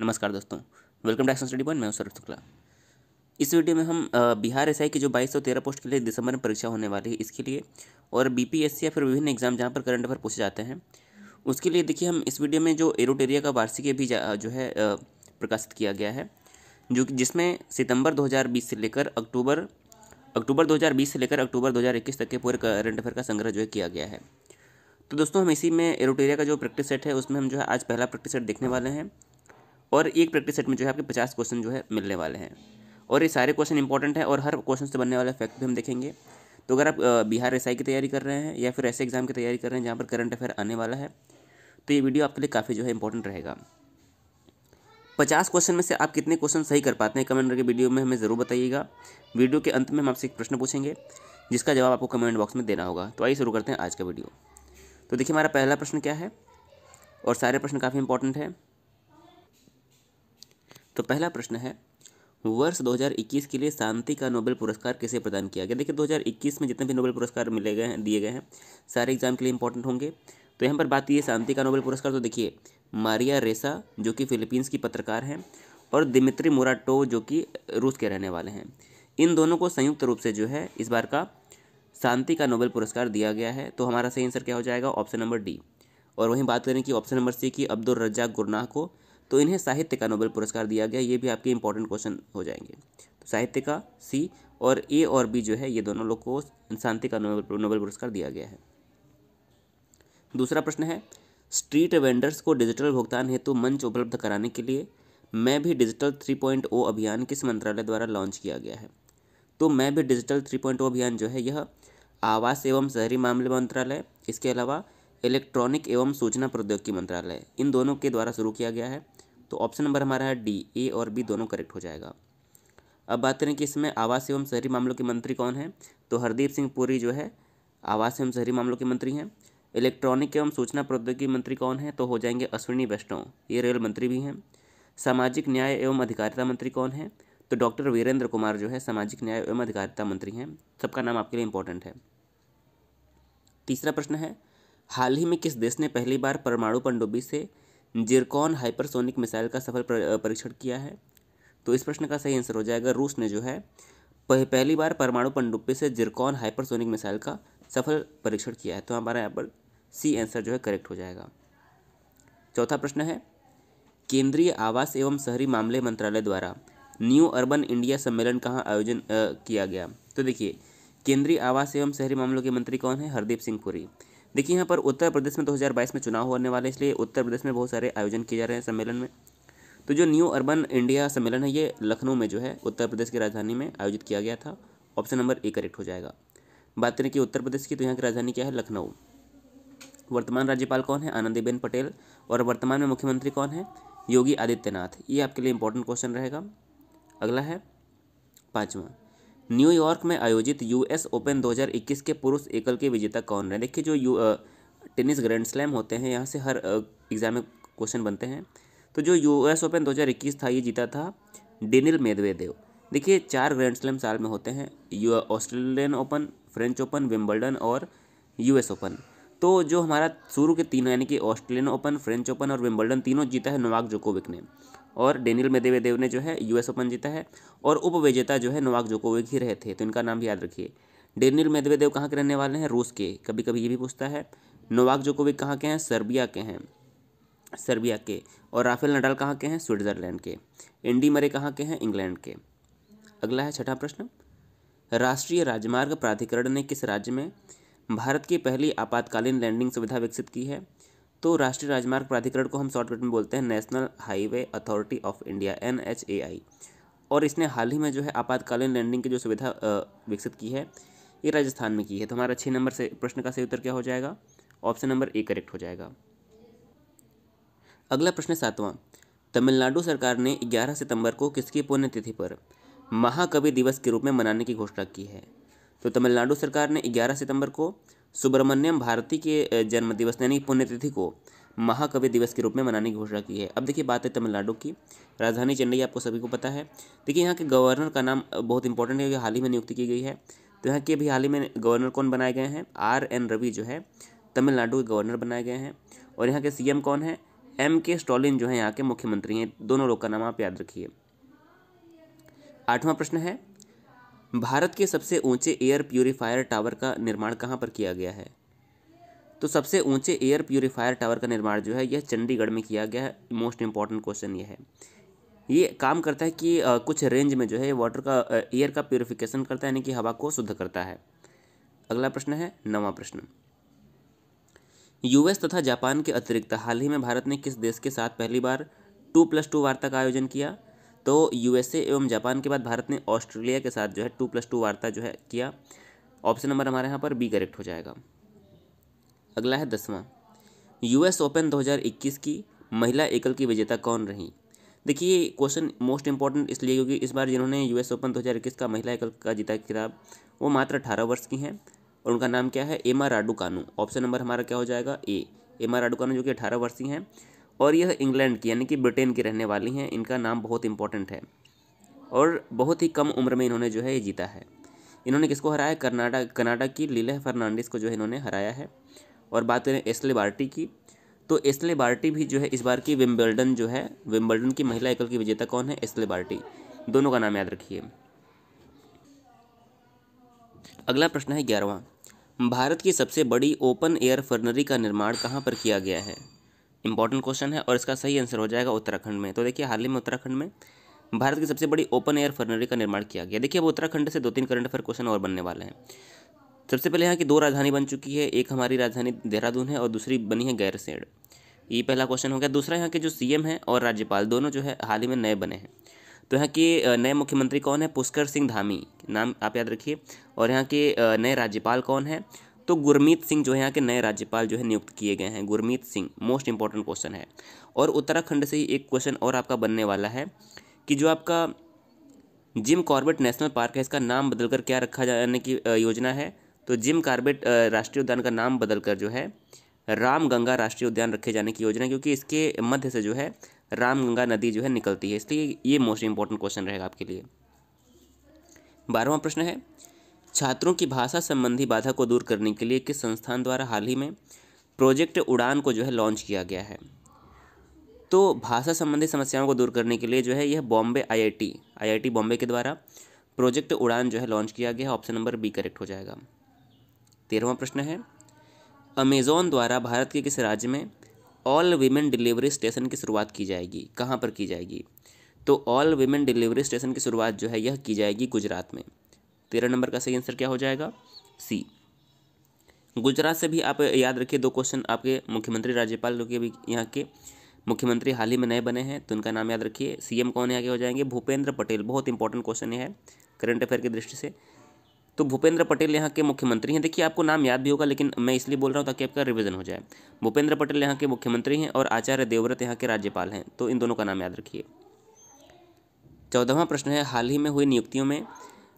नमस्कार दोस्तों welcome to Action Study Point मैं सौरभ शुक्ला इस वीडियो में हम बिहार एस की जो तेरह पोस्ट के लिए दिसंबर में परीक्षा होने वाली है इसके लिए और बीपीएससी या फिर विभिन्न एग्जाम जहां पर करंट अफेयर पूछे जाते हैं उसके लिए देखिए हम इस वीडियो में जो एरोटेरिया का वार्षिकी भी जो है प्रकाशित किया गया है जो जिसमें सितंबर 2020 से लेकर अक्टूबर अक्टूबर 2020 से लेकर अक्टूबर 2021 तक के पूरे करंट अफेयर का संग्रह जो है किया गया है तो दोस्तों हम इसी में एरोटेरिया का जो प्रैक्टिस सेट है उसमें हम जो है आज पहला प्रैक्टिस सेट देखने वाले हैं और एक प्रैक्टिस सेट में जो है आपके पचास क्वेश्चन जो है मिलने वाले हैं और ये सारे क्वेश्चन इंपॉर्टेंट है और हर क्वेश्चन से बनने वाला फैक्ट भी हम देखेंगे तो अगर आप बिहार एस की तैयारी कर रहे हैं या फिर ऐसे एग्जाम की तैयारी कर रहे हैं जहाँ पर करंट अफेयर आने वाला है तो ये वीडियो आपके लिए काफ़ी जो है इंपॉर्टेंट रहेगा पचास क्वेश्चन में से आप कितने क्वेश्चन सही कर पाते हैं कमेंट करके वीडियो में हमें ज़रूर बताइएगा वीडियो के अंत में हम आपसे एक प्रश्न पूछेंगे जिसका जवाब आपको कमेंट बॉक्स में देना होगा तो आइए शुरू करते हैं आज का वीडियो तो देखिए हमारा पहला प्रश्न क्या है और सारे प्रश्न काफ़ी इंपॉर्टेंट हैं तो पहला प्रश्न है वर्ष 2021 के लिए शांति का नोबेल पुरस्कार किसे प्रदान किया गया देखिए 2021 में जितने भी नोबेल पुरस्कार मिले गए हैं दिए गए हैं सारे एग्जाम के लिए इंपॉर्टेंट होंगे तो यहाँ पर बात ये शांति का नोबेल पुरस्कार तो देखिए मारिया रेसा जो कि फिलीपींस की पत्रकार हैं और दिमित्री मोराटो जो कि रूस के रहने वाले हैं इन दोनों को संयुक्त रूप से जो है इस बार का शांति का नोबेल पुरस्कार दिया गया है तो हमारा सही आंसर क्या हो जाएगा ऑप्शन नंबर डी और वहीं बात करें कि ऑप्शन नंबर सी की अब्दुल रज्जाक गुरनाह को तो इन्हें साहित्य का नोबेल पुरस्कार दिया गया ये भी आपके इंपॉर्टेंट क्वेश्चन हो जाएंगे तो साहित्य का सी और ए और बी जो है ये दोनों लोग को शांति का नोबेल पुरस्कार दिया गया है दूसरा प्रश्न है स्ट्रीट वेंडर्स को डिजिटल भुगतान हेतु मंच उपलब्ध कराने के लिए मैं भी डिजिटल 3.0 अभियान किस मंत्रालय द्वारा लॉन्च किया गया है तो मैं भी डिजिटल 3.0 अभियान जो है यह आवास एवं शहरी मामले मंत्रालय इसके अलावा इलेक्ट्रॉनिक एवं सूचना प्रौद्योगिकी मंत्रालय इन दोनों के द्वारा शुरू किया गया है तो ऑप्शन नंबर हमारा डी ए और बी दोनों करेक्ट हो जाएगा अब बात करें कि इसमें आवास एवं शहरी मामलों के मंत्री कौन हैं तो हरदीप सिंह पुरी जो है आवास एवं शहरी मामलों के मंत्री हैं इलेक्ट्रॉनिक एवं सूचना प्रौद्योगिकी मंत्री कौन है तो हो जाएंगे अश्विनी वैष्णव ये रेल मंत्री भी हैं सामाजिक न्याय एवं अधिकारिता मंत्री कौन है तो डॉक्टर वीरेंद्र कुमार जो है सामाजिक न्याय एवं अधिकारिता मंत्री हैं सबका नाम आपके लिए इंपॉर्टेंट है तीसरा प्रश्न है हाल ही में किस देश ने पहली बार परमाणु पनडुब्बी से जिरकॉन हाइपरसोनिक मिसाइल का सफल परीक्षण किया है तो इस प्रश्न का सही आंसर हो जाएगा रूस ने जो है पहली बार परमाणु पनडुब्बी से जिरकॉन हाइपरसोनिक मिसाइल का सफल परीक्षण किया है तो हमारा यहाँ पर सी आंसर जो है करेक्ट हो जाएगा चौथा प्रश्न है केंद्रीय आवास एवं शहरी मामले मंत्रालय द्वारा न्यू अर्बन इंडिया सम्मेलन कहाँ आयोजन किया गया तो देखिए केंद्रीय आवास एवं शहरी मामलों के मंत्री कौन है हरदीप सिंह पुरी देखिए यहाँ पर उत्तर प्रदेश में 2022 में चुनाव होने वाले इसलिए उत्तर प्रदेश में बहुत सारे आयोजन किए जा रहे हैं सम्मेलन में तो जो न्यू अर्बन इंडिया सम्मेलन है ये लखनऊ में जो है उत्तर प्रदेश की राजधानी में आयोजित किया गया था ऑप्शन नंबर ए करेक्ट हो जाएगा बात करें कि उत्तर प्रदेश की तो यहाँ की राजधानी क्या है लखनऊ वर्तमान राज्यपाल कौन है आनंदीबेन पटेल और वर्तमान में मुख्यमंत्री कौन है योगी आदित्यनाथ ये आपके लिए इंपॉर्टेंट क्वेश्चन रहेगा अगला है पाँचवा न्यूयॉर्क में आयोजित यूएस ओपन 2021 के पुरुष एकल के विजेता कौन रहे देखिए जो यू टेनिस ग्रैंड स्लैम होते हैं यहाँ से हर एग्जाम में क्वेश्चन बनते हैं तो जो यूएस ओपन 2021 था ये जीता था डेनिल मेदवेदेव देखिए चार ग्रैंड स्लैम साल में होते हैं U Australian Open French Open Wimbledon और यू ओपन तो जो हमारा शुरू के तीनों यानी कि ऑस्ट्रेलियन ओपन फ्रेंच ओपन और विम्बलडन तीनों जीता है नोवाक जोकोविक ने और डेनियल मेदेवेदेव ने जो है यूएस ओपन जीता है और उपविजेता जो है नोवाक जोकोविक ही रहे थे तो इनका नाम भी याद रखिए डेनियल मेदेवेदेव कहाँ के रहने वाले हैं रूस के कभी कभी ये भी पूछता है नोवाक जोकोविक कहाँ के हैं सर्बिया के हैं सर्बिया के और राफेल नडाल कहाँ के हैं स्विट्जरलैंड के एंडी मरे कहाँ के हैं इंग्लैंड के अगला है छठा प्रश्न राष्ट्रीय राजमार्ग प्राधिकरण ने किस राज्य में भारत की पहली आपातकालीन लैंडिंग सुविधा विकसित की है तो राष्ट्रीय राजमार्ग प्राधिकरण को हम शॉर्टकट में बोलते हैं National Highway Authority of India N H A I और इसने हाल ही में जो है आपातकालीन लैंडिंग की जो सुविधा विकसित की है ये राजस्थान में की है तो हमारा छः नंबर से प्रश्न का सही उत्तर क्या हो जाएगा ऑप्शन नंबर ए करेक्ट हो जाएगा अगला प्रश्न सातवां तमिलनाडु सरकार ने 11 सितंबर को किसकी पुण्यतिथि पर महाकवि दिवस के रूप में मनाने की घोषणा की है तो तमिलनाडु सरकार ने 11 सितंबर को सुब्रमण्यम भारती के जन्मदिवस यानी पुण्यतिथि को महाकवि दिवस के रूप में मनाने की घोषणा की है अब देखिए बात है तमिलनाडु की राजधानी चेन्नई आपको सभी को पता है देखिए यहाँ के गवर्नर का नाम बहुत इंपॉर्टेंट है क्योंकि हाल ही में नियुक्ति की गई है तो यहाँ के अभी हाल ही में गवर्नर कौन बनाए गए हैं आर एन रवि जो है तमिलनाडु के गवर्नर बनाए गए हैं और यहाँ के सी कौन है एम के स्टॉलिन जो है यहाँ के मुख्यमंत्री हैं दोनों लोग का नाम आप याद रखिए आठवां प्रश्न है भारत के सबसे ऊंचे एयर प्यूरीफायर टावर का निर्माण कहाँ पर किया गया है तो सबसे ऊंचे एयर प्यूरीफायर टावर का निर्माण जो है यह चंडीगढ़ में किया गया है मोस्ट इम्पॉर्टेंट क्वेश्चन यह है ये काम करता है कि आ, कुछ रेंज में जो है वाटर का एयर का प्योरीफिकेशन करता है यानी कि हवा को शुद्ध करता है अगला प्रश्न है नवा प्रश्न यूएस तथा जापान के अतिरिक्त हाल ही में भारत ने किस देश के साथ पहली बार टू प्लस टू वार्ता का आयोजन किया तो यूएसए एवं जापान के बाद भारत ने ऑस्ट्रेलिया के साथ जो है टू प्लस टू वार्ता जो है किया ऑप्शन नंबर हमारे यहाँ पर बी करेक्ट हो जाएगा अगला है दसवां यूएस ओपन 2021 की महिला एकल की विजेता कौन रही देखिए क्वेश्चन मोस्ट इंपॉर्टेंट इसलिए क्योंकि इस बार जिन्होंने यूएस ओपन 2021 का महिला एकल का जीता खिताब वो मात्र अठारह वर्ष की हैं और उनका नाम क्या है एमा राडू कानू ऑप्शन नंबर हमारा क्या हो जाएगा ए एमा राडू कानू जो कि अठारह वर्ष की हैं और यह इंग्लैंड की यानी कि ब्रिटेन की रहने वाली हैं इनका नाम बहुत इंपॉर्टेंट है और बहुत ही कम उम्र में इन्होंने जो है ये जीता है इन्होंने किसको हराया कर्नाटा कनाडा की लीला फर्नांडिस को जो है इन्होंने हराया है और बात करें एसले बार्टी की तो एसले बार्टी भी जो है इस बार की विम्बल्डन जो है विम्बल्डन की महिला एकल की विजेता कौन है एसले बार्टी दोनों का नाम याद रखिए अगला प्रश्न है ग्यारहवा भारत की सबसे बड़ी ओपन एयर फर्नरी का निर्माण कहाँ पर किया गया है इंपॉर्टेंट क्वेश्चन है और इसका सही आंसर हो जाएगा उत्तराखंड में तो देखिए हाल ही में उत्तराखंड में भारत की सबसे बड़ी ओपन एयर फर्नरी का निर्माण किया गया देखिए अब उत्तराखंड से दो तीन करंट अफेयर क्वेश्चन और बनने वाले हैं सबसे पहले यहाँ की दो राजधानी बन चुकी है एक हमारी राजधानी देहरादून है और दूसरी बनी है गैरसेड़ ये पहला क्वेश्चन हो गया दूसरा यहाँ के जो सीएम हैं और राज्यपाल दोनों जो है हाल ही में नए बने हैं तो यहाँ के नए मुख्यमंत्री कौन है पुष्कर सिंह धामी नाम आप याद रखिए और यहाँ के नए राज्यपाल कौन है तो गुरमीत सिंह जो है यहाँ के नए राज्यपाल जो है नियुक्त किए गए हैं Gurmeet Singh most important question है और उत्तराखंड से ही एक क्वेश्चन और आपका बनने वाला है कि जो आपका जिम कॉर्बेट नेशनल पार्क है इसका नाम बदलकर क्या रखा जाने की योजना है तो जिम कार्बेट राष्ट्रीय उद्यान का नाम बदलकर जो है राम गंगा राष्ट्रीय उद्यान रखे जाने की योजना क्योंकि इसके मध्य से जो है राम गंगा नदी जो है निकलती है इसलिए ये मोस्ट इंपॉर्टेंट क्वेश्चन रहेगा आपके लिए बारहवा प्रश्न है छात्रों की भाषा संबंधी बाधा को दूर करने के लिए किस संस्थान द्वारा हाल ही में प्रोजेक्ट उड़ान को जो है लॉन्च किया गया है तो भाषा संबंधी समस्याओं को दूर करने के लिए जो है यह बॉम्बे आईआईटी आईआईटी बॉम्बे के द्वारा प्रोजेक्ट उड़ान जो है लॉन्च किया गया है ऑप्शन नंबर बी करेक्ट हो जाएगा तेरहवा प्रश्न है अमेजोन द्वारा भारत के किस राज्य में ऑल वीमेन डिलीवरी स्टेशन की शुरुआत की जाएगी कहाँ पर की जाएगी तो ऑल वीमेन डिलीवरी स्टेशन की शुरुआत जो है यह की जाएगी गुजरात में तेरह नंबर का सही आंसर क्या हो जाएगा सी गुजरात से भी आप याद रखिए दो क्वेश्चन आपके मुख्यमंत्री राज्यपाल जो कि अभी यहाँ के मुख्यमंत्री हाल ही में नए बने हैं तो उनका नाम याद रखिए सीएम कौन यहाँ के हो जाएंगे भूपेंद्र पटेल बहुत इंपॉर्टेंट क्वेश्चन है करंट अफेयर की दृष्टि से तो भूपेंद्र पटेल यहाँ के मुख्यमंत्री हैं देखिए आपको नाम याद भी होगा लेकिन मैं इसलिए बोल रहा हूँ ताकि आपका रिविजन हो जाए भूपेंद्र पटेल यहाँ के मुख्यमंत्री हैं और आचार्य देवव्रत यहाँ के राज्यपाल हैं तो इन दोनों का नाम याद रखिए चौदहवा प्रश्न है हाल ही में हुई नियुक्तियों में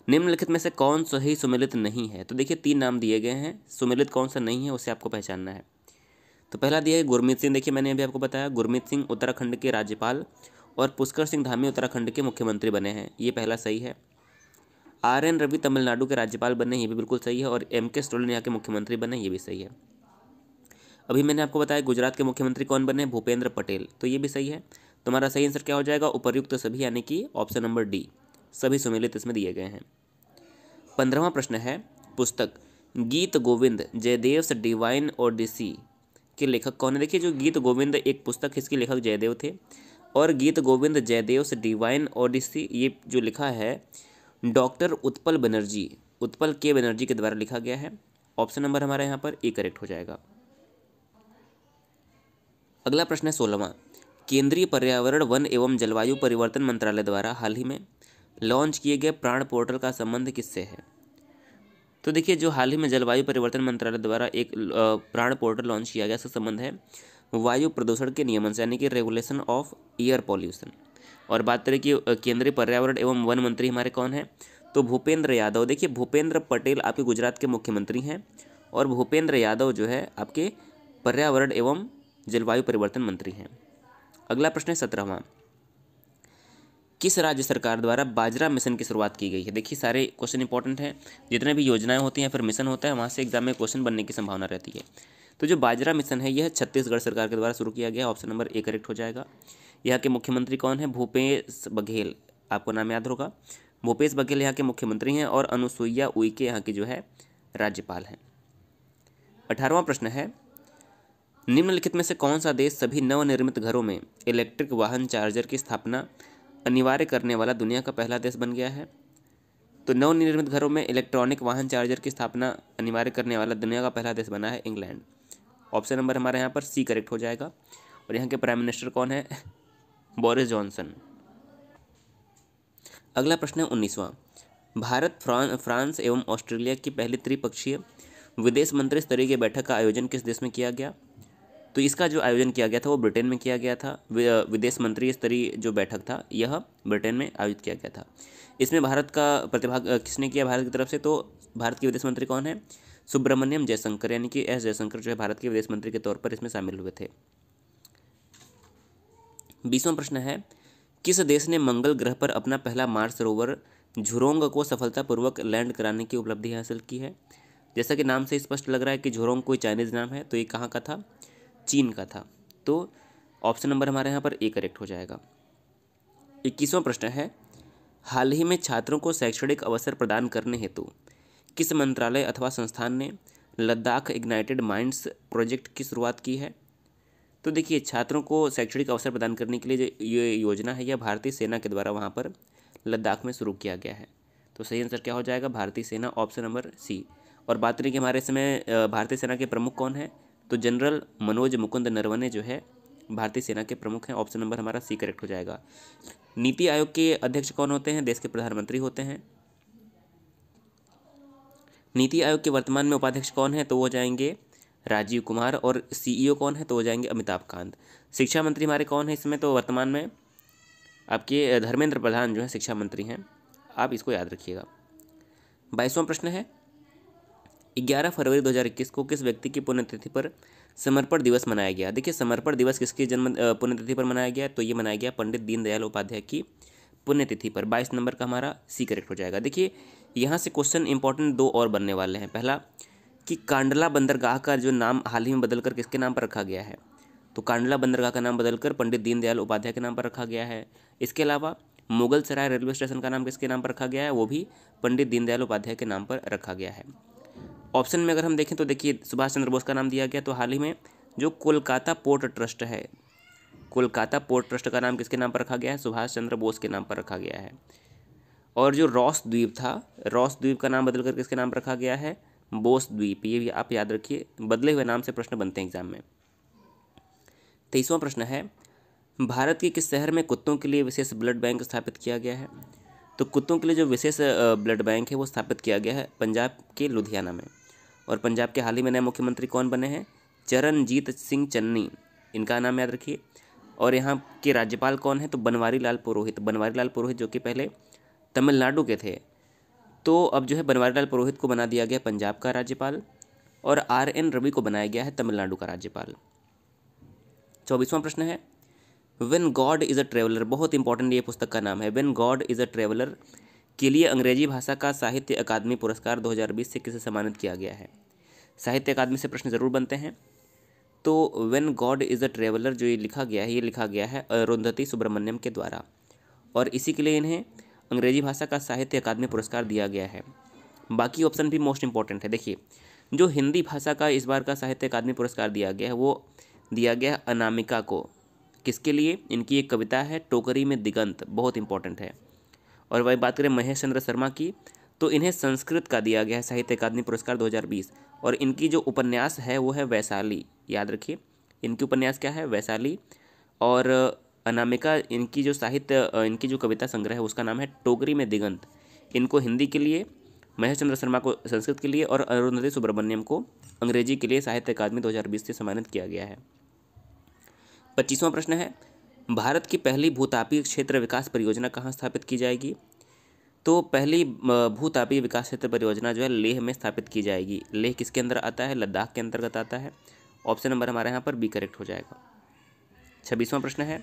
निम्नलिखित में से कौन सही सुमिलित नहीं है तो देखिए तीन नाम दिए गए हैं सुमिलित कौन सा नहीं है उसे आपको पहचानना है तो पहला दिया है गुरमीत सिंह देखिए मैंने अभी आपको बताया गुरमीत सिंह उत्तराखंड के राज्यपाल और पुष्कर सिंह धामी उत्तराखंड के मुख्यमंत्री बने हैं ये पहला सही है आर एन रवि तमिलनाडु के राज्यपाल बने ये भी बिल्कुल सही है और एम के स्टोलिन यहाँ के मुख्यमंत्री बने ये भी सही है अभी मैंने आपको बताया गुजरात के मुख्यमंत्री कौन बने भूपेंद्र पटेल तो ये भी सही है तुम्हारा सही आंसर क्या हो जाएगा उपरयुक्त सभी यानी कि ऑप्शन नंबर डी सभी सुमेलित इसमें दिए गए हैं पंद्रहवा प्रश्न है पुस्तक गीत गोविंद जयदेव डिवाइन और दिसी के लेखक कौन है देखिए जो गीत गोविंद एक पुस्तक इसके लेखक जयदेव थे और गीत गोविंद जयदेव्स डिवाइन और दिसी ये जो लिखा है डॉक्टर उत्पल बनर्जी उत्पल के बनर्जी के द्वारा लिखा गया है ऑप्शन नंबर हमारे यहाँ पर ए करेक्ट हो जाएगा अगला प्रश्न है सोलहवा केंद्रीय पर्यावरण वन एवं जलवायु परिवर्तन मंत्रालय द्वारा हाल ही में लॉन्च किए गए प्राण पोर्टल का संबंध किससे है तो देखिए जो हाल ही में जलवायु परिवर्तन मंत्रालय द्वारा एक प्राण पोर्टल लॉन्च किया गया इसका संबंध है वायु प्रदूषण के नियमन से यानी कि रेगुलेशन ऑफ एयर पॉल्यूशन और बात करें कि केंद्रीय पर्यावरण एवं वन मंत्री हमारे कौन हैं तो भूपेंद्र यादव देखिए भूपेंद्र पटेल आपके गुजरात के मुख्यमंत्री हैं और भूपेंद्र यादव जो है आपके पर्यावरण एवं जलवायु परिवर्तन मंत्री हैं अगला प्रश्न है सत्रहवा किस राज्य सरकार द्वारा बाजरा मिशन की शुरुआत की गई है देखिए सारे क्वेश्चन इंपॉर्टेंट हैं जितने भी योजनाएं होती हैं फिर मिशन होता है वहाँ से एग्जाम में क्वेश्चन बनने की संभावना रहती है तो जो बाजरा मिशन है यह छत्तीसगढ़ सरकार के द्वारा शुरू किया गया ऑप्शन नंबर ए करेक्ट हो जाएगा यहाँ के मुख्यमंत्री कौन है भूपेश बघेल आपको नाम याद होगा भूपेश बघेल यहाँ के मुख्यमंत्री हैं और अनुसुईया उइके यहाँ की जो है राज्यपाल हैं अठारहवा प्रश्न है निम्नलिखित में से कौन सा देश सभी नवनिर्मित घरों में इलेक्ट्रिक वाहन चार्जर की स्थापना अनिवार्य करने वाला दुनिया का पहला देश बन गया है तो नवनिर्मित घरों में इलेक्ट्रॉनिक वाहन चार्जर की स्थापना अनिवार्य करने वाला दुनिया का पहला देश बना है इंग्लैंड ऑप्शन नंबर हमारे यहाँ पर सी करेक्ट हो जाएगा और यहाँ के प्राइम मिनिस्टर कौन है बोरिस जॉनसन अगला प्रश्न है उन्नीसवां भारत फ्रांस फ्रांस एवं ऑस्ट्रेलिया की पहली त्रिपक्षीय विदेश मंत्री स्तरीय की बैठक का आयोजन किस देश में किया गया तो इसका जो आयोजन किया गया था वो ब्रिटेन में किया गया था विदेश मंत्री स्तरीय जो बैठक था यह ब्रिटेन में आयोजित किया गया था इसमें भारत का प्रतिभाग किसने किया भारत की तरफ से तो भारत के विदेश मंत्री कौन है सुब्रमण्यम जयशंकर यानी कि एस जयशंकर जो है भारत के विदेश मंत्री के तौर पर इसमें शामिल हुए थे बीसवां प्रश्न है किस देश ने मंगल ग्रह पर अपना पहला मार्स रोवर झुरोंग को सफलतापूर्वक लैंड कराने की उपलब्धि हासिल की है जैसा कि नाम से स्पष्ट लग रहा है कि झुरोंग कोई चाइनीज़ नाम है तो ये कहाँ का था चीन का था तो ऑप्शन नंबर हमारे यहाँ पर ए करेक्ट हो जाएगा इक्कीसवां प्रश्न है हाल ही में छात्रों को शैक्षणिक अवसर प्रदान करने हेतु किस मंत्रालय अथवा संस्थान ने लद्दाख इग्नाइटेड माइंड्स प्रोजेक्ट की शुरुआत की है तो देखिए छात्रों को शैक्षणिक अवसर प्रदान करने के लिए जो ये योजना है यह भारतीय सेना के द्वारा वहाँ पर लद्दाख में शुरू किया गया है तो सही आंसर क्या हो जाएगा भारतीय सेना ऑप्शन नंबर सी और बात करें कि हमारे समय भारतीय सेना के प्रमुख कौन हैं तो जनरल मनोज मुकुंद नरवने जो है भारतीय सेना के प्रमुख हैं ऑप्शन नंबर हमारा सी करेक्ट हो जाएगा नीति आयोग के अध्यक्ष कौन होते हैं देश के प्रधानमंत्री होते हैं नीति आयोग के वर्तमान में उपाध्यक्ष कौन है तो वो जाएंगे राजीव कुमार और सीईओ e कौन है तो वो जाएंगे अमिताभ कांत शिक्षा मंत्री हमारे कौन है इसमें तो वर्तमान में आपके धर्मेंद्र प्रधान जो है शिक्षा मंत्री हैं आप इसको याद रखिएगा बाईसवां प्रश्न है ग्यारह फरवरी 2021 को किस व्यक्ति की पुण्यतिथि पर समर्पण दिवस मनाया गया देखिए समर्पण दिवस किसकी जन्म पुण्यतिथि पर मनाया गया तो ये मनाया गया पंडित दीनदयाल उपाध्याय की पुण्यतिथि पर बाईस नंबर का हमारा सी करेक्ट हो जाएगा देखिए यहाँ से क्वेश्चन इंपॉर्टेंट दो और बनने वाले हैं पहला कि कांडला बंदरगाह का जो नाम हाल ही में बदलकर किसके नाम पर रखा गया है तो कांडला बंदरगाह का नाम बदलकर पंडित दीनदयाल उपाध्याय के नाम पर रखा गया है इसके अलावा मुगल सराय रेलवे स्टेशन का नाम किसके नाम पर रखा गया है वो भी पंडित दीनदयाल उपाध्याय के नाम पर रखा गया है ऑप्शन में अगर हम देखें तो देखिए सुभाष चंद्र बोस का नाम दिया गया तो हाल ही में जो कोलकाता पोर्ट ट्रस्ट है कोलकाता पोर्ट ट्रस्ट का नाम किसके नाम पर रखा गया है सुभाष चंद्र बोस के नाम पर रखा गया है और जो रॉस द्वीप था रॉस द्वीप का नाम बदल कर किसके नाम पर रखा गया है बोस द्वीप ये भी आप याद रखिए बदले हुए नाम से प्रश्न बनते हैं एग्जाम में तेईसवां प्रश्न है भारत के किस शहर में कुत्तों के लिए विशेष ब्लड बैंक स्थापित किया गया है तो कुत्तों के लिए जो विशेष ब्लड बैंक है वो स्थापित किया गया है पंजाब के लुधियाना में और पंजाब के हाल ही में नए मुख्यमंत्री कौन बने हैं चरणजीत सिंह चन्नी इनका नाम याद रखिए और यहाँ के राज्यपाल कौन है तो बनवारी लाल पुरोहित बनवारी लाल पुरोहित जो कि पहले तमिलनाडु के थे तो अब जो है बनवारी लाल पुरोहित को बना दिया गया पंजाब का राज्यपाल और आर एन रवि को बनाया गया है तमिलनाडु का राज्यपाल चौबीसवां प्रश्न है when God is a traveller बहुत इंपॉर्टेंट ये पुस्तक का नाम है when God is a traveller के लिए अंग्रेजी भाषा का साहित्य अकादमी पुरस्कार 2020 से किसे सम्मानित किया गया है साहित्य अकादमी से प्रश्न ज़रूर बनते हैं तो when God is a traveller जो ये लिखा गया है ये लिखा गया है अरुंधति सुब्रमण्यम के द्वारा और इसी के लिए इन्हें अंग्रेजी भाषा का साहित्य अकादमी पुरस्कार दिया गया है बाकी ऑप्शन भी मोस्ट इंपॉर्टेंट है देखिए जो हिंदी भाषा का इस बार का साहित्य अकादमी पुरस्कार दिया गया है वो दिया गया है अनामिका को किसके लिए इनकी एक कविता है टोकरी में दिगंत बहुत इंपॉर्टेंट है और वही बात करें महेश चंद्र शर्मा की तो इन्हें संस्कृत का दिया गया है साहित्य अकादमी पुरस्कार 2020 और इनकी जो उपन्यास है वो है वैशाली याद रखिए इनकी उपन्यास क्या है वैशाली और अनामिका इनकी जो साहित्य इनकी जो कविता संग्रह है उसका नाम है टोकरी में दिगंत इनको हिंदी के लिए महेश चंद्र शर्मा को संस्कृत के लिए और अरुंधति सुब्रमण्यम को अंग्रेजी के लिए साहित्य अकादमी 2020 से सम्मानित किया गया है पच्चीसवां प्रश्न है भारत की पहली भूतापीय क्षेत्र विकास परियोजना कहाँ स्थापित की जाएगी तो पहली भूतापीय विकास क्षेत्र परियोजना जो है लेह में स्थापित की जाएगी लेह किसके अंदर आता है लद्दाख के अंतर्गत आता है ऑप्शन नंबर हमारे यहाँ पर बी करेक्ट हो जाएगा छब्बीसवां प्रश्न है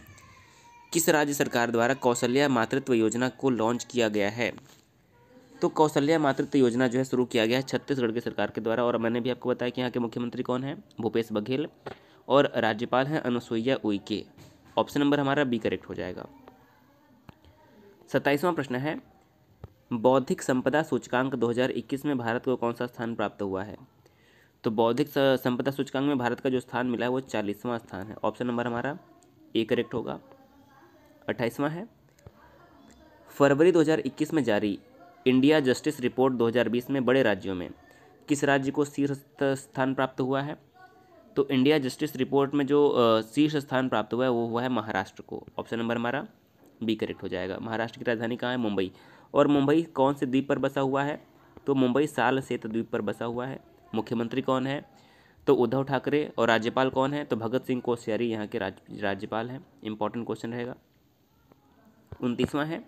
किस राज्य सरकार द्वारा कौशल्या मातृत्व योजना को लॉन्च किया गया है तो कौशल्या मातृत्व योजना जो है शुरू किया गया है छत्तीसगढ़ की सरकार के द्वारा और मैंने भी आपको बताया कि यहाँ के मुख्यमंत्री कौन है भूपेश बघेल और राज्यपाल हैं अनुसुईया उइके ऑप्शन नंबर हमारा बी करेक्ट हो जाएगा सत्ताईसवां प्रश्न है बौद्धिक संपदा सूचकांक 2021 में भारत को कौन सा स्थान प्राप्त हुआ है तो बौद्धिक संपदा सूचकांक में भारत का जो स्थान मिला है वो चालीसवां स्थान है ऑप्शन नंबर हमारा ए करेक्ट होगा अट्ठाईसवां है फरवरी 2021 में जारी इंडिया जस्टिस रिपोर्ट 2020 में बड़े राज्यों में किस राज्य को शीर्ष स्थान प्राप्त हुआ है तो इंडिया जस्टिस रिपोर्ट में जो शीर्ष स्थान प्राप्त हुआ है वो हुआ है महाराष्ट्र को ऑप्शन नंबर हमारा बी करेक्ट हो जाएगा महाराष्ट्र की राजधानी कहाँ है मुंबई और मुंबई कौन से द्वीप पर बसा हुआ है तो मुंबई साल सेत द्वीप पर बसा हुआ है मुख्यमंत्री कौन है तो उद्धव ठाकरे और राज्यपाल कौन है तो भगत सिंह कोश्यारी यहाँ के राज्यपाल हैं इंपॉर्टेंट क्वेश्चन रहेगा उनतीसवां है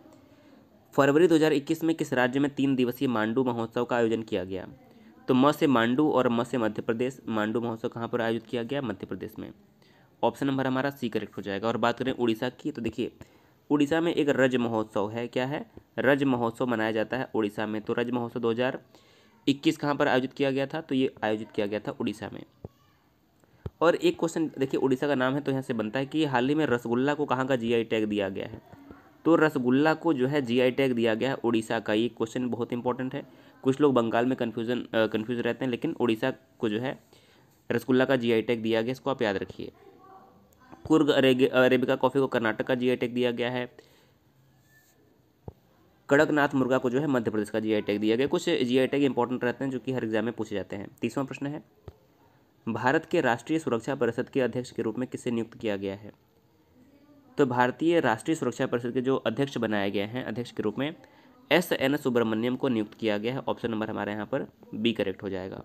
फरवरी 2021 में किस राज्य में तीन दिवसीय मांडू महोत्सव का आयोजन किया गया तो म से मांडू और म से मध्य प्रदेश मांडू महोत्सव कहाँ पर आयोजित किया गया मध्य प्रदेश में ऑप्शन नंबर हमारा सी करेक्ट हो जाएगा और बात करें उड़ीसा की तो देखिए उड़ीसा में एक रज महोत्सव है क्या है रज महोत्सव मनाया जाता है उड़ीसा में तो रज महोत्सव 2021 कहाँ पर आयोजित किया गया था तो ये आयोजित किया गया था उड़ीसा में और एक क्वेश्चन देखिए उड़ीसा का नाम है तो यहाँ से बनता है कि हाल ही में रसगुल्ला को कहाँ का जी टैग दिया गया है तो रसगुल्ला को जो है जी टैग दिया गया है उड़ीसा का ये क्वेश्चन बहुत इंपॉर्टेंट है कुछ लोग बंगाल में कन्फ्यूज़न कन्फ्यूज़ रहते हैं लेकिन उड़ीसा को जो है रसगुल्ला का जी टैग दिया गया इसको आप याद रखिए कुर्ग अरेबिका कॉफ़ी को कर्नाटक का जी टैग दिया गया है कड़कनाथ मुर्गा को जो है मध्य प्रदेश का जी टैग दिया गया कुछ आई टैग इंपॉर्टेंट रहते हैं जो कि हर एग्जाम में पूछे जाते हैं तीसवा प्रश्न है भारत के राष्ट्रीय सुरक्षा परिषद के अध्यक्ष के रूप में किसे नियुक्त किया गया है तो भारतीय राष्ट्रीय सुरक्षा परिषद के जो अध्यक्ष बनाए गए हैं अध्यक्ष के रूप में एस एन सुब्रमण्यम को नियुक्त किया गया है ऑप्शन नंबर हमारे यहाँ पर बी करेक्ट हो जाएगा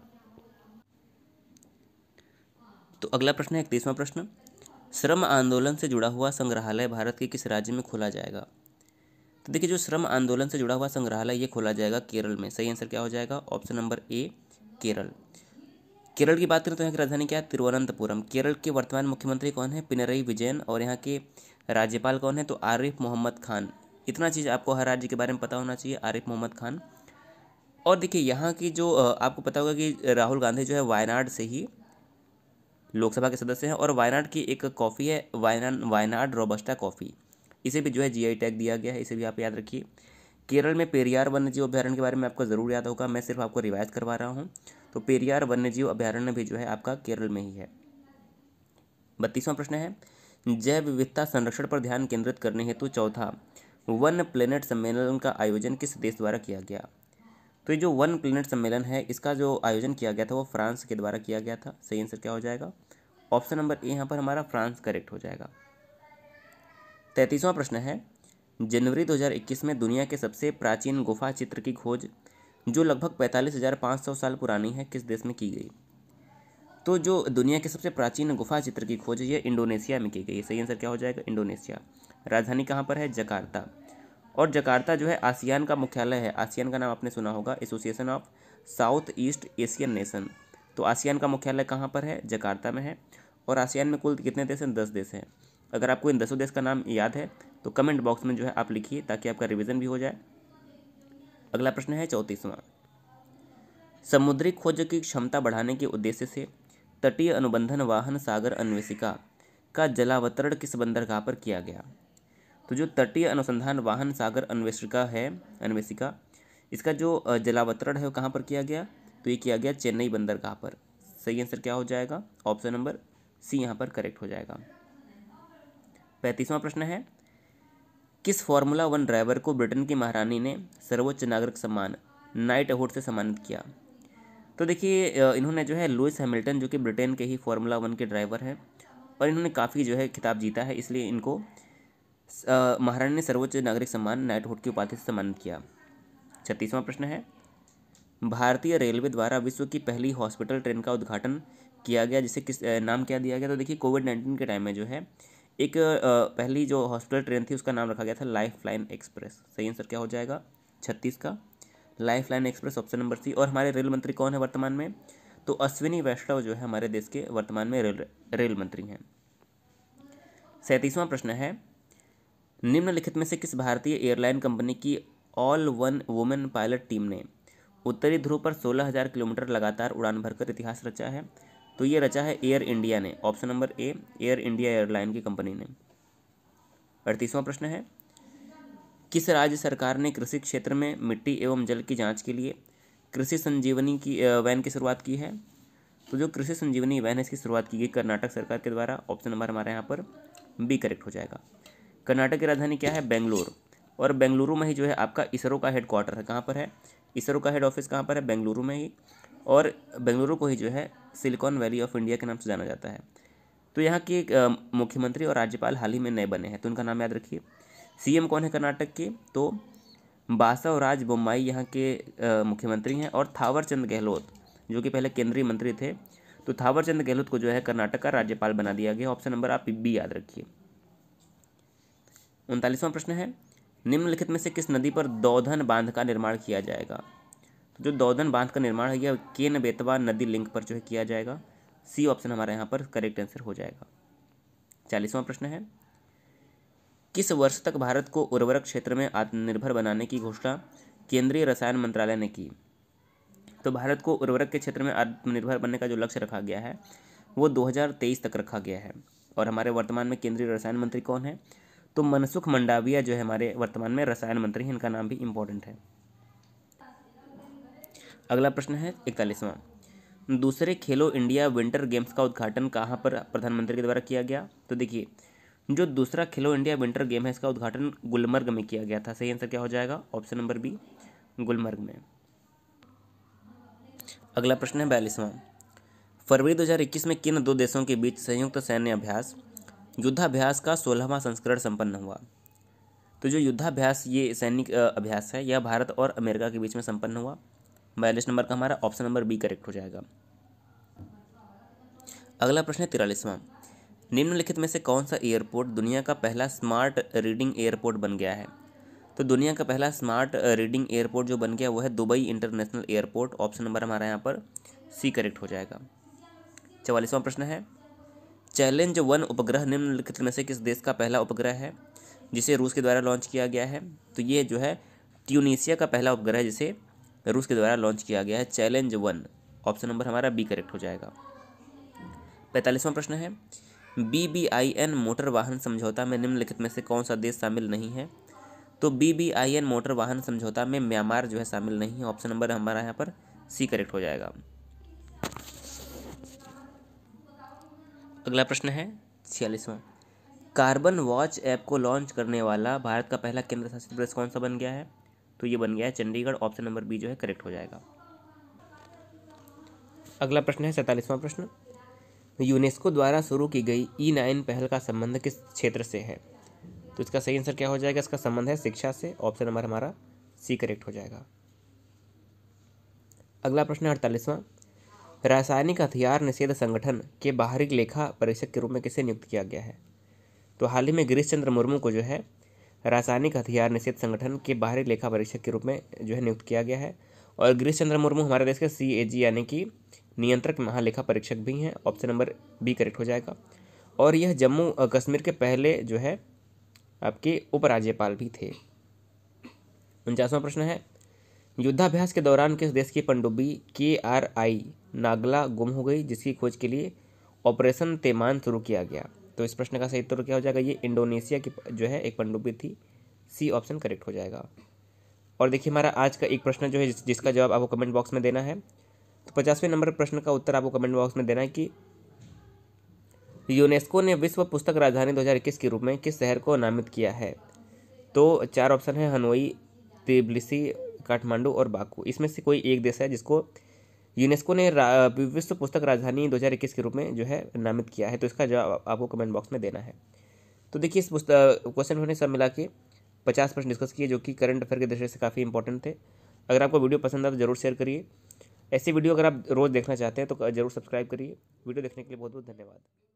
तो अगला प्रश्न है इकतीसवां प्रश्न श्रम आंदोलन से जुड़ा हुआ संग्रहालय भारत के किस राज्य में खोला जाएगा तो देखिए जो श्रम आंदोलन से जुड़ा हुआ संग्रहालय ये खोला जाएगा केरल में सही आंसर क्या हो जाएगा option number A Kerala Kerala की बात करें तो यहाँ की राजधानी क्या है तिरुवनंतपुरम केरल के वर्तमान मुख्यमंत्री कौन है पिनरई विजयन और यहाँ के राज्यपाल कौन है तो आरिफ मोहम्मद खान इतना चीज़ आपको हर राज्य के बारे में पता होना चाहिए आरिफ मोहम्मद खान और देखिए यहाँ की जो आपको पता होगा कि राहुल गांधी जो है वायनाड से ही लोकसभा के सदस्य हैं और वायनाड की एक कॉफ़ी है वायनाड वायनाड रोबस्टा कॉफ़ी इसे भी जो है जीआई टैग दिया गया है इसे भी आप याद रखिए केरल में पेरियार वन्यजीव अभ्यारण्य के बारे में आपको ज़रूर याद होगा मैं सिर्फ आपको रिवाइज करवा रहा हूँ तो पेरियार वन्यजीव अभ्यारण्य भी जो है आपका केरल में ही है बत्तीसवां प्रश्न है जैव विविधता संरक्षण पर ध्यान केंद्रित करने हेतु चौथा वन प्लेनेट सम्मेलन का आयोजन किस देश द्वारा किया गया तो ये जो वन प्लेनेट सम्मेलन है इसका जो आयोजन किया गया था वो फ्रांस के द्वारा किया गया था सही आंसर क्या हो जाएगा ऑप्शन नंबर ए यहाँ पर हमारा फ्रांस करेक्ट हो जाएगा तैंतीसवां प्रश्न है जनवरी 2021 में दुनिया के सबसे प्राचीन गुफा चित्र की खोज जो लगभग पैंतालीस हज़ार पाँच सौ साल पुरानी है किस देश में की गई तो जो दुनिया के सबसे प्राचीन गुफा चित्र की खोज ये इंडोनेशिया में की गई सही आंसर क्या हो जाएगा इंडोनेशिया राजधानी कहाँ पर है जकार्ता और जकार्ता जो है आसियान का मुख्यालय है आसियान का नाम आपने सुना होगा Association of South East Asian Nation तो आसियान का मुख्यालय कहाँ पर है जकार्ता में है और आसियान में कुल कितने देश हैं दस देश हैं अगर आपको इन दसों देश का नाम याद है तो कमेंट बॉक्स में जो है आप लिखिए ताकि आपका रिविज़न भी हो जाए अगला प्रश्न है चौंतीसवां समुद्री खोज की क्षमता बढ़ाने के उद्देश्य से तटीय अनुबंधन वाहन सागर अन्वेषिका का जलावतरण किस बंदरगाह पर किया गया तो जो तटीय अनुसंधान वाहन सागर अन्वेषिका है अन्वेषिका इसका जो जलावतरण है वो कहाँ पर किया गया तो ये किया गया चेन्नई बंदरगाह पर सही आंसर क्या हो जाएगा ऑप्शन नंबर सी यहाँ पर करेक्ट हो जाएगा पैंतीसवां प्रश्न है किस फॉर्मूला वन ड्राइवर को ब्रिटेन की महारानी ने सर्वोच्च नागरिक सम्मान नाइट अवार्ड से सम्मानित किया तो देखिए इन्होंने जो है लुइस हैमिल्टन जो कि ब्रिटेन के ही फार्मूला वन के ड्राइवर हैं और इन्होंने काफ़ी जो है खिताब जीता है इसलिए इनको महाराणा ने सर्वोच्च नागरिक सम्मान नाइटहुड की उपाधि से सम्मानित किया छत्तीसवां प्रश्न है भारतीय रेलवे द्वारा विश्व की पहली हॉस्पिटल ट्रेन का उद्घाटन किया गया जिसे किस नाम क्या दिया गया तो देखिए कोविड नाइन्टीन के टाइम में जो है एक पहली जो हॉस्पिटल ट्रेन थी उसका नाम रखा गया था लाइफ लाइन एक्सप्रेस सही आंसर क्या हो जाएगा छत्तीस का Life Line Express option number C और हमारे रेल मंत्री कौन है वर्तमान में तो अश्विनी वैष्णव जो है हमारे देश के वर्तमान में रेल रेल मंत्री हैं सैंतीसवां प्रश्न है निम्नलिखित में से किस भारतीय एयरलाइन कंपनी की all one women pilot team ने उत्तरी ध्रुव पर 16,000 किलोमीटर लगातार उड़ान भरकर इतिहास रचा है तो ये रचा है एयर इंडिया ने option number A Air India airline की कंपनी ने अड़तीसवां प्रश्न है किस राज्य सरकार ने कृषि क्षेत्र में मिट्टी एवं जल की जांच के लिए कृषि संजीवनी की वैन की शुरुआत की है तो जो कृषि संजीवनी वैन है इसकी शुरुआत की गई कर्नाटक सरकार के द्वारा ऑप्शन नंबर हमारे यहाँ पर बी करेक्ट हो जाएगा कर्नाटक की राजधानी क्या है बेंगलोर और बेंगलुरु में ही जो है आपका इसरो का हेड क्वार्टर है कहाँ पर है इसरो का हेड ऑफिस कहाँ पर है बेंगलुरु में ही और बेंगलुरु को ही जो है सिलिकॉन वैली ऑफ इंडिया के नाम से जाना जाता है तो यहाँ के मुख्यमंत्री और राज्यपाल हाल ही में नए बने हैं तो उनका नाम याद रखिए सीएम कौन है कर्नाटक के तो बासव राज बोम्बाई यहाँ के मुख्यमंत्री हैं और थावरचंद गहलोत जो कि पहले केंद्रीय मंत्री थे तो थावरचंद गहलोत को जो है कर्नाटक का राज्यपाल बना दिया गया ऑप्शन नंबर आप बी याद रखिए उनतालीसवां प्रश्न है निम्नलिखित में से किस नदी पर दौधन बांध का निर्माण किया जाएगा तो जो दौधन बांध का निर्माण है यह केन बेतवा नदी लिंक पर जो है किया जाएगा सी ऑप्शन हमारे यहाँ पर करेक्ट आंसर हो जाएगा चालीसवां प्रश्न है किस वर्ष तक भारत को उर्वरक क्षेत्र में आत्मनिर्भर बनाने की घोषणा केंद्रीय रसायन मंत्रालय ने की तो भारत को उर्वरक के क्षेत्र में आत्मनिर्भर बनने का जो लक्ष्य रखा गया है वो 2023 तक रखा गया है और हमारे वर्तमान में केंद्रीय रसायन मंत्री कौन है तो मनसुख मंडाविया जो है हमारे वर्तमान में रसायन मंत्री हैं इनका नाम भी इम्पोर्टेंट है अगला प्रश्न है इकतालीसवां दूसरे खेलो इंडिया विंटर गेम्स का उद्घाटन कहाँ पर प्रधानमंत्री के द्वारा किया गया तो देखिए जो दूसरा खेलो इंडिया विंटर गेम है इसका उद्घाटन गुलमर्ग में किया गया था सही आंसर क्या हो जाएगा ऑप्शन नंबर बी गुलमर्ग में अगला प्रश्न है बयालीसवां फरवरी 2021 में किन दो देशों के बीच संयुक्त सैन्य अभ्यास युद्धाभ्यास का सोलहवां संस्करण संपन्न हुआ तो जो युद्धाभ्यास ये सैनिक अभ्यास है यह भारत और अमेरिका के बीच में संपन्न हुआ बयालीस नंबर का हमारा ऑप्शन नंबर बी करेक्ट हो जाएगा अगला प्रश्न है तिरालीसवां निम्नलिखित में से कौन सा एयरपोर्ट दुनिया का पहला स्मार्ट रीडिंग एयरपोर्ट बन गया है तो दुनिया का पहला स्मार्ट रीडिंग एयरपोर्ट जो बन गया वो है Dubai International Airport option number हमारा यहाँ पर सी करेक्ट हो जाएगा चवालीसवां प्रश्न है चैलेंज वन उपग्रह निम्नलिखित में से किस देश का पहला उपग्रह है जिसे रूस के द्वारा लॉन्च किया गया है तो ये जो है ट्यूनिशिया का पहला उपग्रह है जिसे रूस के द्वारा लॉन्च किया गया है चैलेंज वन ऑप्शन नंबर हमारा बी करेक्ट हो जाएगा पैंतालीसवां प्रश्न है B B I N motor वाहन समझौता में निम्नलिखित में से कौन सा देश शामिल नहीं है तो B B I N motor वाहन समझौता में म्यांमार जो है शामिल नहीं है ऑप्शन नंबर हमारा यहाँ पर सी करेक्ट हो जाएगा अगला प्रश्न है छियालीसवां कार्बन वॉच ऐप को लॉन्च करने वाला भारत का पहला केंद्र शासित प्रदेश कौन सा बन गया है तो ये बन गया है चंडीगढ़ ऑप्शन नंबर बी जो है करेक्ट हो जाएगा अगला प्रश्न है सैतालीसवां प्रश्न यूनेस्को द्वारा शुरू की गई ई e नाइन पहल का संबंध किस क्षेत्र से है तो इसका सही आंसर क्या हो जाएगा इसका संबंध है शिक्षा से ऑप्शन नंबर हमारा सी करेक्ट हो जाएगा अगला प्रश्न है अड़तालीसवां रासायनिक हथियार निषेध संगठन के बाहरी लेखा परीक्षक के रूप में किसे नियुक्त किया गया है तो हाल ही में गिरीश चंद्र मुर्मू को जो है रासायनिक हथियार निषेध संगठन के बाहरी लेखा परीक्षक के रूप में जो है नियुक्त किया गया है और गिरीश चंद्र मुर्मू हमारे देश के सी ए जी यानी कि नियंत्रक महालेखा परीक्षक भी हैं ऑप्शन नंबर बी करेक्ट हो जाएगा और यह जम्मू कश्मीर के पहले जो है आपके उपराज्यपाल भी थे उनचासवां प्रश्न है युद्धाभ्यास के दौरान किस देश की पनडुब्बी के आर आई नागला गुम हो गई जिसकी खोज के लिए ऑपरेशन तेमान शुरू किया गया तो इस प्रश्न का सही उत्तर क्या हो जाएगा ये इंडोनेशिया की जो है एक पनडुब्बी थी सी ऑप्शन करेक्ट हो जाएगा और देखिए हमारा आज का एक प्रश्न जो है जिस, जिसका जवाब आपको कमेंट बॉक्स में देना है तो पचासवें नंबर प्रश्न का उत्तर आपको कमेंट बॉक्स में देना है कि यूनेस्को ने विश्व पुस्तक राजधानी 2021 के रूप में किस शहर को नामित किया है तो चार ऑप्शन है हनोई तिबलिसी काठमांडू और बाकू इसमें से कोई एक देश है जिसको यूनेस्को ने विश्व पुस्तक राजधानी दो के रूप में जो है नामित किया है तो इसका जवाब आपको कमेंट बॉक्स में देना है तो देखिए इस क्वेश्चन उन्होंने सब मिला के पचास प्रश्न डिस्कस किए जो कि करंट अफेयर के दृष्टि से काफ़ी इंपॉर्टेंट थे अगर आपको वीडियो पसंद आए तो जरूर शेयर करिए ऐसी वीडियो अगर आप रोज़ देखना चाहते हैं तो जरूर सब्सक्राइब करिए वीडियो देखने के लिए बहुत बहुत धन्यवाद